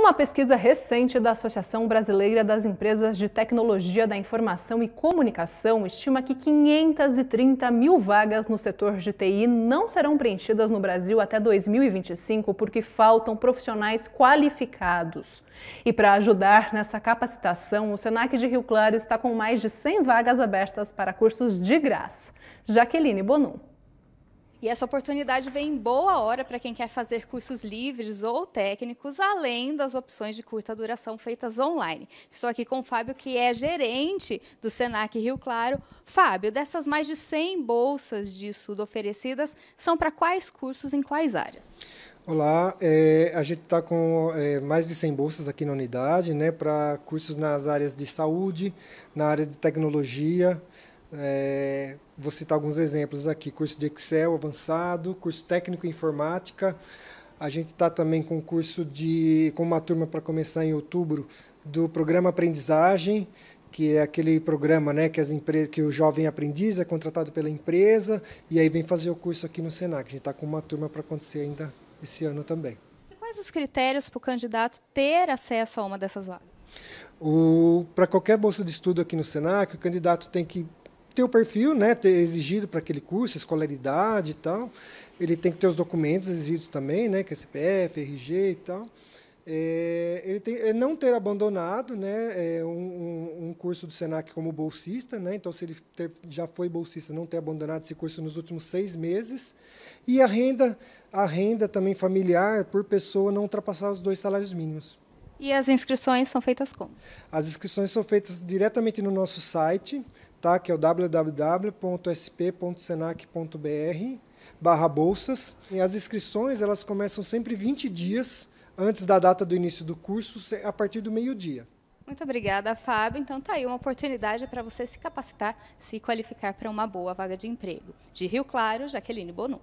Uma pesquisa recente da Associação Brasileira das Empresas de Tecnologia da Informação e Comunicação estima que 530 mil vagas no setor de TI não serão preenchidas no Brasil até 2025 porque faltam profissionais qualificados. E para ajudar nessa capacitação, o SENAC de Rio Claro está com mais de 100 vagas abertas para cursos de graça. Jaqueline Bonum. E essa oportunidade vem em boa hora para quem quer fazer cursos livres ou técnicos, além das opções de curta duração feitas online. Estou aqui com o Fábio, que é gerente do Senac Rio Claro. Fábio, dessas mais de 100 bolsas de estudo oferecidas, são para quais cursos em quais áreas? Olá, é, a gente está com é, mais de 100 bolsas aqui na unidade, né, para cursos nas áreas de saúde, na área de tecnologia, é, vou citar alguns exemplos aqui: curso de Excel avançado, curso técnico em informática. A gente está também com curso de, com uma turma para começar em outubro do programa aprendizagem, que é aquele programa, né, que as empresas, que o jovem aprendiz é contratado pela empresa e aí vem fazer o curso aqui no Senac. A gente está com uma turma para acontecer ainda esse ano também. E quais os critérios para o candidato ter acesso a uma dessas vagas? Para qualquer bolsa de estudo aqui no Senac, o candidato tem que ter o perfil, né, ter exigido para aquele curso, escolaridade e tal. Ele tem que ter os documentos exigidos também, né, que é CPF, RG e tal. É, ele, tem, é não ter abandonado né, é um, um, curso do Senac como bolsista, né, então, se ele ter, já foi bolsista, não ter abandonado esse curso nos últimos seis meses. E a renda, a renda também familiar por pessoa não ultrapassar os dois salários mínimos. E as inscrições são feitas como? As inscrições são feitas diretamente no nosso site, tá? que é o www.sp.senac.br barra bolsas. E as inscrições elas começam sempre 20 dias antes da data do início do curso, a partir do meio-dia. Muito obrigada, Fábio. Então tá aí uma oportunidade para você se capacitar, se qualificar para uma boa vaga de emprego. De Rio Claro, Jaqueline Bonu.